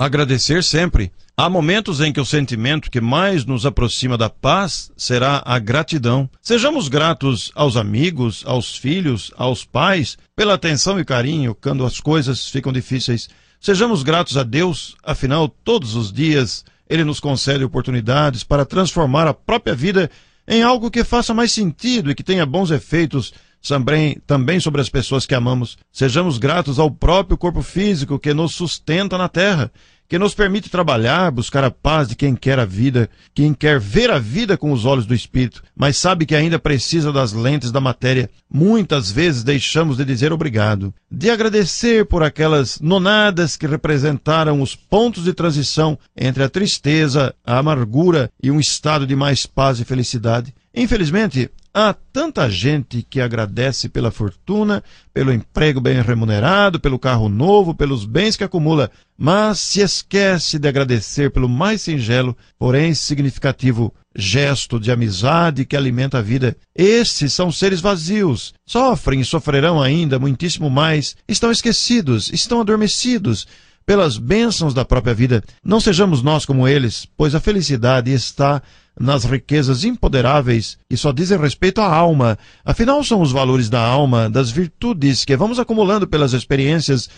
Agradecer sempre. Há momentos em que o sentimento que mais nos aproxima da paz será a gratidão. Sejamos gratos aos amigos, aos filhos, aos pais, pela atenção e carinho quando as coisas ficam difíceis. Sejamos gratos a Deus, afinal, todos os dias ele nos concede oportunidades para transformar a própria vida em algo que faça mais sentido e que tenha bons efeitos também, também sobre as pessoas que amamos. Sejamos gratos ao próprio corpo físico que nos sustenta na terra, que nos permite trabalhar, buscar a paz de quem quer a vida, quem quer ver a vida com os olhos do espírito, mas sabe que ainda precisa das lentes da matéria. Muitas vezes deixamos de dizer obrigado, de agradecer por aquelas nonadas que representaram os pontos de transição entre a tristeza, a amargura e um estado de mais paz e felicidade. Infelizmente, Há tanta gente que agradece pela fortuna, pelo emprego bem remunerado, pelo carro novo, pelos bens que acumula, mas se esquece de agradecer pelo mais singelo, porém significativo gesto de amizade que alimenta a vida. Esses são seres vazios, sofrem e sofrerão ainda muitíssimo mais, estão esquecidos, estão adormecidos pelas bênçãos da própria vida. Não sejamos nós como eles, pois a felicidade está nas riquezas impoderáveis e só dizem respeito à alma. Afinal, são os valores da alma, das virtudes que vamos acumulando pelas experiências